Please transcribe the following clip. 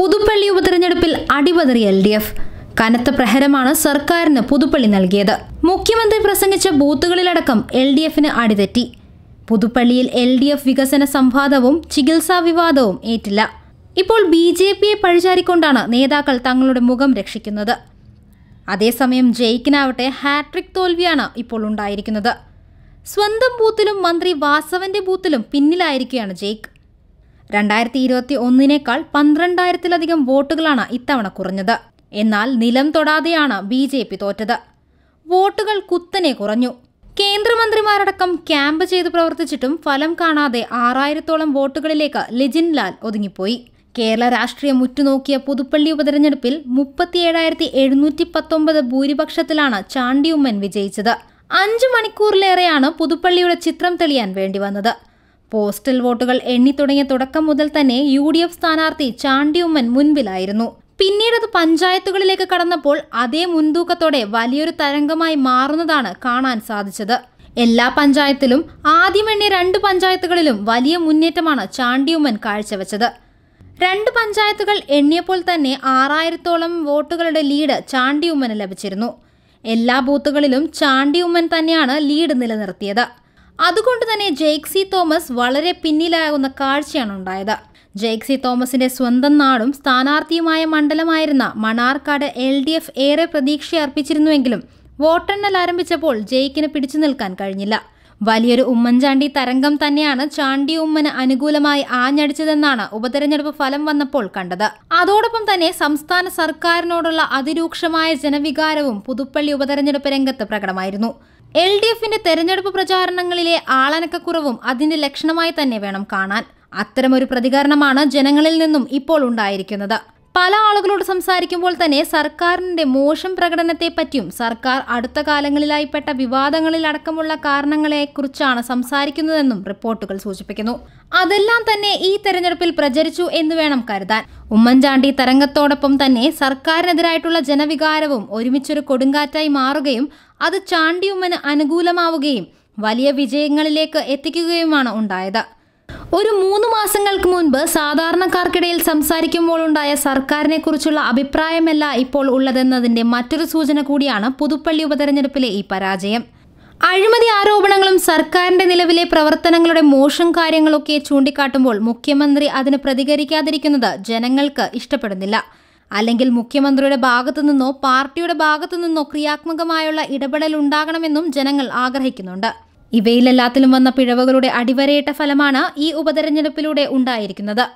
പുതുപ്പള്ളി ഉപതെരഞ്ഞെടുപ്പിൽ അടിപതറി L D F കനത്ത പ്രഹരമാണ് സർക്കാരിന് പുതുപ്പള്ളി നൽകിയത് മുഖ്യമന്ത്രി പ്രസംഗിച്ച ബൂത്തുകളിലടക്കം എൽ ഡി എഫിന് അടിതെറ്റി പുതുപ്പള്ളിയിൽ എൽ ഡി എഫ് വികസന സംവാദവും ചികിത്സാ വിവാദവും ഏറ്റില്ല ഇപ്പോൾ ബി ജെ പിയെ പഴിചാരിക്കൊണ്ടാണ് നേതാക്കൾ തങ്ങളുടെ മുഖം രക്ഷിക്കുന്നത് അതേസമയം ജയിക്കനാവട്ടെ ഹാട്രിക് തോൽവിയാണ് ഇപ്പോൾ ഉണ്ടായിരിക്കുന്നത് സ്വന്തം ബൂത്തിലും മന്ത്രി വാസവന്റെ ബൂത്തിലും പിന്നിലായിരിക്കുകയാണ് ജയിക്ക് രണ്ടായിരത്തി ഇരുപത്തി ഒന്നിനേക്കാൾ പന്ത്രണ്ടായിരത്തിലധികം വോട്ടുകളാണ് ഇത്തവണ കുറഞ്ഞത് എന്നാൽ നിലം തൊടാതെയാണ് ബി ജെ പി തോറ്റത് വോട്ടുകൾ കുത്തനെ കുറഞ്ഞു കേന്ദ്രമന്ത്രിമാരടക്കം ക്യാമ്പ് ചെയ്ത് പ്രവർത്തിച്ചിട്ടും ഫലം കാണാതെ ആറായിരത്തോളം വോട്ടുകളിലേക്ക് ലിജിൻ ലാൽ ഒതുങ്ങിപ്പോയി കേരള രാഷ്ട്രീയം ഉറ്റുനോക്കിയ പുതുപ്പള്ളി ഉപതെരഞ്ഞെടുപ്പിൽ മുപ്പത്തിയേഴായിരത്തി എഴുന്നൂറ്റി പത്തൊമ്പത് ഭൂരിപക്ഷത്തിലാണ് ചാണ്ടിയുമ്മൻ വിജയിച്ചത് അഞ്ചു മണിക്കൂറിലേറെയാണ് പുതുപ്പള്ളിയുടെ ചിത്രം തെളിയാൻ വേണ്ടി വന്നത് പോസ്റ്റൽ വോട്ടുകൾ എണ്ണിത്തുടങ്ങിയ തുടക്കം മുതൽ തന്നെ യു ഡി എഫ് സ്ഥാനാർത്ഥി ചാണ്ടിയമ്മൻ മുൻപിലായിരുന്നു പിന്നീട് അത് പഞ്ചായത്തുകളിലേക്ക് കടന്നപ്പോൾ അതേ മുൻതൂക്കത്തോടെ വലിയൊരു തരംഗമായി മാറുന്നതാണ് കാണാൻ സാധിച്ചത് എല്ലാ പഞ്ചായത്തിലും എണ്ണിയ രണ്ട് പഞ്ചായത്തുകളിലും വലിയ മുന്നേറ്റമാണ് ചാണ്ടിയമ്മൻ കാഴ്ചവെച്ചത് രണ്ട് പഞ്ചായത്തുകൾ എണ്ണിയപ്പോൾ തന്നെ ആറായിരത്തോളം വോട്ടുകളുടെ ലീഡ് ചാണ്ടിയമ്മന് ലഭിച്ചിരുന്നു എല്ലാ ബൂത്തുകളിലും ചാണ്ടിയമ്മൻ തന്നെയാണ് ലീഡ് നിലനിർത്തിയത് അതുകൊണ്ട് തന്നെ ജെയ്ക്സി തോമസ് വളരെ പിന്നിലാകുന്ന കാഴ്ചയാണ് ഉണ്ടായത് ജെയ്ക്സി തോമസിന്റെ സ്വന്തം നാടും സ്ഥാനാർത്ഥിയുമായ മണ്ഡലമായിരുന്ന മണാർക്കാട് എൽ ഡി എഫ് ഏറെ പ്രതീക്ഷയർപ്പിച്ചിരുന്നുവെങ്കിലും വോട്ടെണ്ണൽ ആരംഭിച്ചപ്പോൾ ജെയ്ക്കിന് പിടിച്ചു നിൽക്കാൻ കഴിഞ്ഞില്ല വലിയൊരു ഉമ്മൻചാണ്ടി തരംഗം തന്നെയാണ് ചാണ്ടി ഉമ്മന് അനുകൂലമായി ആഞ്ഞടിച്ചതെന്നാണ് ഉപതെരഞ്ഞെടുപ്പ് ഫലം വന്നപ്പോൾ കണ്ടത് അതോടൊപ്പം തന്നെ സംസ്ഥാന സർക്കാരിനോടുള്ള അതിരൂക്ഷമായ ജനവികാരവും പുതുപ്പള്ളി ഉപതെരഞ്ഞെടുപ്പ് രംഗത്ത് പ്രകടമായിരുന്നു എൽ ഡി എഫിന്റെ തെരഞ്ഞെടുപ്പ് പ്രചാരണങ്ങളിലെ ആളനക്കക്കുറവും അതിന്റെ ലക്ഷണമായി തന്നെ വേണം കാണാൻ അത്തരമൊരു പ്രതികരണമാണ് ജനങ്ങളിൽ നിന്നും ഇപ്പോൾ ഉണ്ടായിരിക്കുന്നത് പല ആളുകളോട് സംസാരിക്കുമ്പോൾ തന്നെ സർക്കാരിൻ്റെ മോശം പ്രകടനത്തെപ്പറ്റിയും സർക്കാർ അടുത്ത കാലങ്ങളിലായിപ്പെട്ട വിവാദങ്ങളിൽ അടക്കമുള്ള കാരണങ്ങളെക്കുറിച്ചാണ് സംസാരിക്കുന്നതെന്നും റിപ്പോർട്ടുകൾ സൂചിപ്പിക്കുന്നു അതെല്ലാം തന്നെ ഈ തെരഞ്ഞെടുപ്പിൽ പ്രചരിച്ചു എന്ന് വേണം കരുതാൻ ഉമ്മൻചാണ്ടി തരംഗത്തോടൊപ്പം തന്നെ സർക്കാരിനെതിരായിട്ടുള്ള ജനവികാരവും ഒരുമിച്ചൊരു കൊടുങ്കാറ്റായി മാറുകയും അത് ചാണ്ടിയുമ്മന് അനുകൂലമാവുകയും വലിയ വിജയങ്ങളിലേക്ക് എത്തിക്കുകയുമാണ് ഉണ്ടായത് ഒരു മൂന്ന് മാസങ്ങൾക്ക് മുൻപ് സാധാരണക്കാർക്കിടയിൽ സംസാരിക്കുമ്പോൾ ഉണ്ടായ സർക്കാരിനെ കുറിച്ചുള്ള അഭിപ്രായമല്ല ഇപ്പോൾ ഉള്ളതെന്നതിന്റെ മറ്റൊരു സൂചന കൂടിയാണ് പുതുപ്പള്ളി ഉപതെരഞ്ഞെടുപ്പിലെ ഈ പരാജയം അഴിമതി ആരോപണങ്ങളും സർക്കാരിന്റെ നിലവിലെ പ്രവർത്തനങ്ങളുടെ മോശം കാര്യങ്ങളൊക്കെ ചൂണ്ടിക്കാട്ടുമ്പോൾ മുഖ്യമന്ത്രി അതിന് പ്രതികരിക്കാതിരിക്കുന്നത് ജനങ്ങൾക്ക് ഇഷ്ടപ്പെടുന്നില്ല അല്ലെങ്കിൽ മുഖ്യമന്ത്രിയുടെ ഭാഗത്തു നിന്നോ പാർട്ടിയുടെ ഭാഗത്തു നിന്നോ ക്രിയാത്മകമായുള്ള ഇടപെടൽ ഉണ്ടാകണമെന്നും ജനങ്ങൾ ആഗ്രഹിക്കുന്നുണ്ട് ഇവയിലെല്ലാത്തിലും വന്ന പിഴവുകളുടെ അടിവരയിട്ട ഫലമാണ് ഈ ഉപതെരഞ്ഞെടുപ്പിലൂടെ ഉണ്ടായിരിക്കുന്നത്